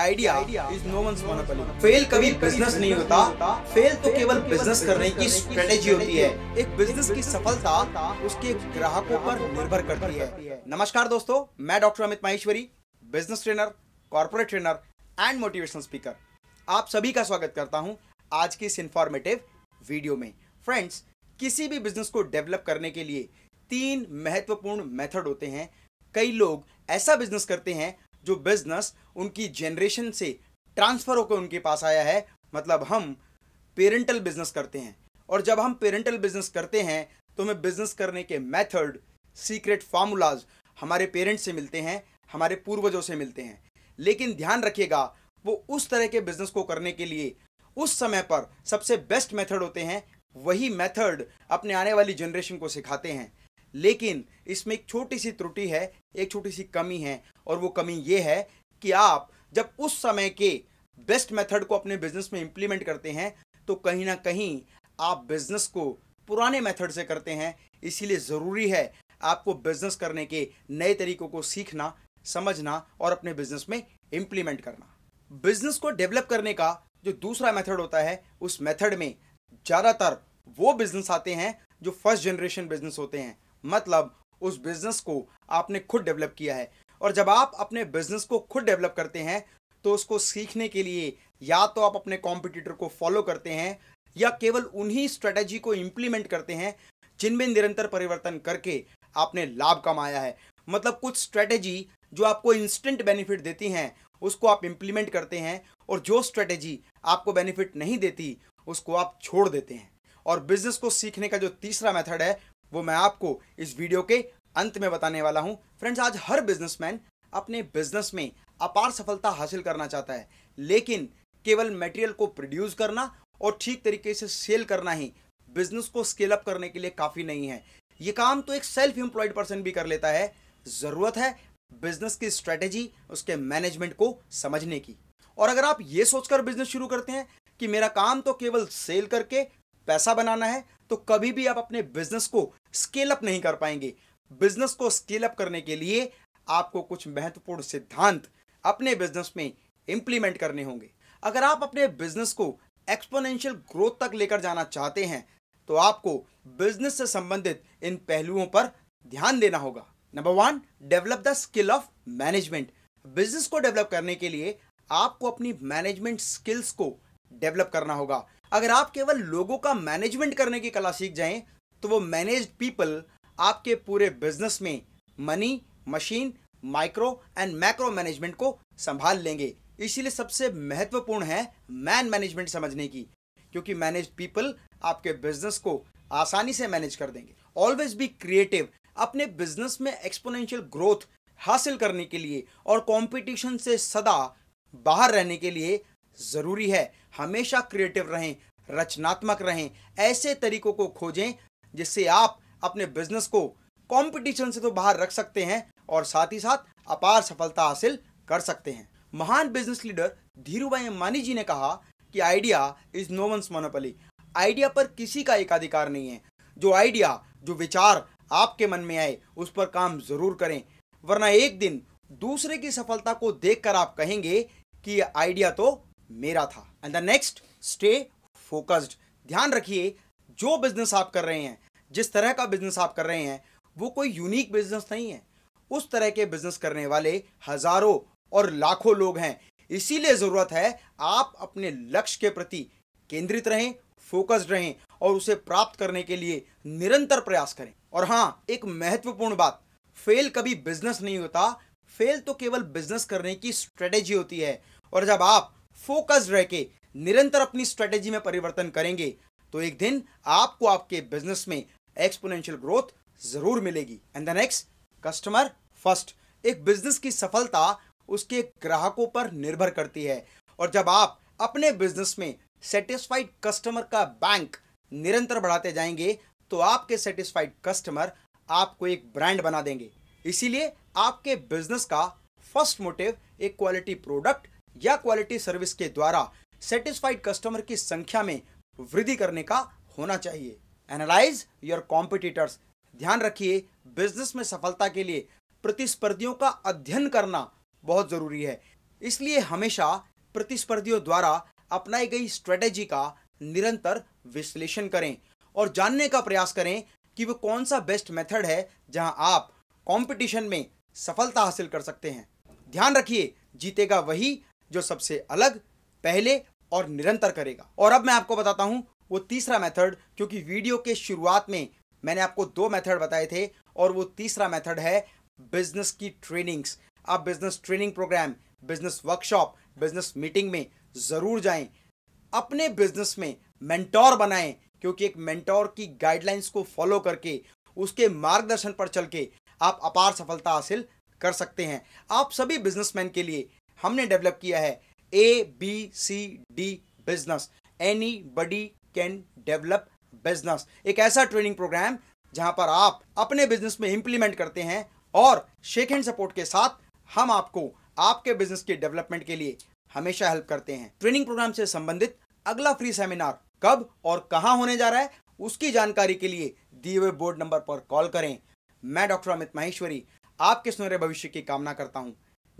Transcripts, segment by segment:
idea is no one monopoly fail कभी business नहीं होता फेल तो केवल बिजनेस करने की स्ट्रेटेजी होती है एक बिजनेस की सफलता उसके ग्राहकों पर निर्भर करती है नमस्कार दोस्तों मैं doctor Amit Maheshwari business trainer corporate trainer and motivational speaker आप सभी का स्वागत करता हूं आज की इस इंफॉर्मेटिव वीडियो में फ्रेंड्स किसी भी बिजनेस को डेवलप करने के लिए तीन महत्वपूर्ण मेथड होते हैं कई लोग ऐसा बिजनेस करते हैं जो बिजनेस उनकी जनरेशन से ट्रांसफ़र होकर उनके पास आया है मतलब हम पेरेंटल बिजनेस करते हैं और जब हम पेरेंटल बिजनेस करते हैं तो हमें बिजनेस करने के मेथड सीक्रेट फार्मूलाज हमारे पेरेंट्स से मिलते हैं हमारे पूर्वजों से मिलते हैं लेकिन ध्यान रखिएगा वो उस तरह के बिजनेस को करने के लिए उस समय पर सबसे बेस्ट मेथड होते हैं वही मेथड अपने आने वाली जनरेशन को सिखाते हैं लेकिन इसमें एक छोटी सी त्रुटि है एक छोटी सी कमी है और वो कमी ये है कि आप जब उस समय के बेस्ट मेथड को अपने बिजनेस में इंप्लीमेंट करते हैं तो कहीं ना कहीं आप बिजनेस को पुराने मेथड से करते हैं इसीलिए ज़रूरी है आपको बिजनेस करने के नए तरीकों को सीखना समझना और अपने बिजनेस में इम्प्लीमेंट करना बिजनेस को डेवलप करने का जो दूसरा मेथड होता है उस मेथड में ज़्यादातर वो बिजनेस आते हैं जो फर्स्ट जनरेशन बिजनेस होते हैं मतलब उस बिजनेस को आपने खुद डेवलप किया है और जब आप अपने बिजनेस को खुद डेवलप करते हैं तो उसको सीखने के लिए या तो आप अपने कॉम्पिटिटर को फॉलो करते हैं या केवल उन्हीं स्ट्रेटेजी को इम्प्लीमेंट करते हैं जिनमें निरंतर परिवर्तन करके आपने लाभ कमाया है मतलब कुछ स्ट्रेटेजी जो आपको इंस्टेंट बेनिफिट देती हैं उसको आप इम्प्लीमेंट करते हैं और जो स्ट्रेटेजी आपको बेनिफिट नहीं देती उसको आप छोड़ देते हैं और बिजनेस को सीखने का जो तीसरा मेथड है वो मैं आपको इस वीडियो के अंत में बताने वाला हूँ फ्रेंड्स आज हर बिजनेसमैन अपने बिजनेस में अपार सफलता हासिल करना चाहता है लेकिन केवल मटेरियल को प्रोड्यूस करना और ठीक तरीके से सेल करना ही बिजनेस को स्केल अप करने के लिए काफ़ी नहीं है ये काम तो एक सेल्फ एम्प्लॉयड पर्सन भी कर लेता है ज़रूरत है बिजनेस की स्ट्रेटेजी उसके मैनेजमेंट को समझने की और अगर आप ये सोचकर बिजनेस शुरू करते हैं कि मेरा काम तो केवल सेल करके पैसा बनाना है तो कभी भी आप अपने बिजनेस को स्केल अप नहीं कर पाएंगे बिजनेस को स्केल अप करने के लिए आपको कुछ महत्वपूर्ण सिद्धांत अपने बिजनेस में इंप्लीमेंट करने होंगे अगर आप अपने बिजनेस को एक्सपोनेंशियल ग्रोथ तक लेकर जाना चाहते हैं तो आपको बिजनेस से संबंधित इन पहलुओं पर ध्यान देना होगा number one develop the skill of management business को डेवलप करने के लिए आपको अपनी मैनेजमेंट स्किल्स को डेवलप करना होगा अगर आप केवल लोगों का मैनेजमेंट करने की कला सीख जाएं तो वो मैनेज पीपल आपके पूरे बिजनेस में money machine micro and macro management को संभाल लेंगे इसीलिए सबसे महत्वपूर्ण है मैन मैनेजमेंट समझने की क्योंकि मैनेज पीपल आपके बिजनेस को आसानी से मैनेज कर देंगे ऑलवेज बी क्रिएटिव अपने बिजनेस में एक्सपोनेंशियल ग्रोथ हासिल करने के लिए और कंपटीशन से सदा बाहर रहने के लिए ज़रूरी है हमेशा क्रिएटिव रहें रचनात्मक रहें ऐसे तरीकों को खोजें जिससे आप अपने बिजनेस को कंपटीशन से तो बाहर रख सकते हैं और साथ ही साथ अपार सफलता हासिल कर सकते हैं महान बिजनेस लीडर धीरू भाई अंबानी जी ने कहा कि idea is no one's monopoly idea पर किसी का एकाधिकार नहीं है जो आइडिया जो विचार आपके मन में आए उस पर काम जरूर करें वरना एक दिन दूसरे की सफलता को देखकर आप कहेंगे कि आइडिया तो मेरा था and the next stay focused ध्यान रखिए जो बिजनेस आप कर रहे हैं जिस तरह का बिजनेस आप कर रहे हैं वो कोई यूनिक बिजनेस नहीं है उस तरह के बिजनेस करने वाले हजारों और लाखों लोग हैं इसीलिए ज़रूरत है आप अपने लक्ष्य के प्रति केंद्रित रहें फोकस्ड रहें और उसे प्राप्त करने के लिए निरंतर प्रयास करें और हाँ एक महत्वपूर्ण बात फेल कभी बिजनेस नहीं होता फेल तो केवल बिजनेस करने की स्ट्रेटेजी होती है और जब आप फोकस रह के निरंतर अपनी स्ट्रेटेजी में परिवर्तन करेंगे तो एक दिन आपको आपके बिजनेस में एक्सपोनेंशियल ग्रोथ जरूर मिलेगी and the next customer first एक बिजनेस की सफलता उसके ग्राहकों पर निर्भर करती है और जब आप अपने बिजनेस में सेटिस्फाइड कस्टमर का बैंक निरंतर बढ़ाते जाएंगे तो आपके सेटिस्फाइड कस्टमर आपको एक ब्रांड बना देंगे इसीलिए आपके बिजनेस का फर्स्ट मोटिव एक क्वालिटी प्रोडक्ट या क्वालिटी सर्विस के द्वारा सेटिस्फाइड कस्टमर की संख्या में वृद्धि करने का होना चाहिए एनालाइज योर कॉम्पिटिटर्स ध्यान रखिए बिजनेस में सफलता के लिए प्रतिस्पर्धियों का अध्ययन करना बहुत ज़रूरी है इसलिए हमेशा प्रतिस्पर्धियों द्वारा अपनाई गई स्ट्रेटेजी का निरंतर विश्लेषण करें और जानने का प्रयास करें कि वो कौन सा बेस्ट मेथड है जहां आप कंपटीशन में सफलता हासिल कर सकते हैं ध्यान रखिए जीतेगा वही जो सबसे अलग पहले और निरंतर करेगा और अब मैं आपको बताता हूं वो तीसरा मेथड क्योंकि वीडियो के शुरुआत में मैंने आपको दो मेथड बताए थे और वो तीसरा मेथड है बिजनेस की ट्रेनिंग्स आप business training program business workshop business meeting में ज़रूर जाएं अपने बिजनेस में मेंटोर बनाएं क्योंकि एक मेंटोर की गाइडलाइंस को फॉलो करके उसके मार्गदर्शन पर चल के आप अपार सफलता हासिल कर सकते हैं आप सभी बिजनेसमैन के लिए हमने डेवलप किया है A B C D business anybody can develop business एक ऐसा ट्रेनिंग प्रोग्राम जहां पर आप अपने बिजनेस में इंप्लीमेंट करते हैं और शेक हैंड सपोर्ट के साथ हम आपको आपके बिजनेस के डेवलपमेंट के लिए हमेशा हेल्प करते हैं ट्रेनिंग प्रोग्राम से संबंधित अगला फ्री सेमिनार कब और कहां होने जा रहा है उसकी जानकारी के लिए दिए हुए बोर्ड नंबर पर कॉल करें मैं डॉक्टर अमित माहेश्वरी आपके सुनहरे भविष्य की कामना करता हूं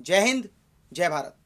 जय हिंद जय भारत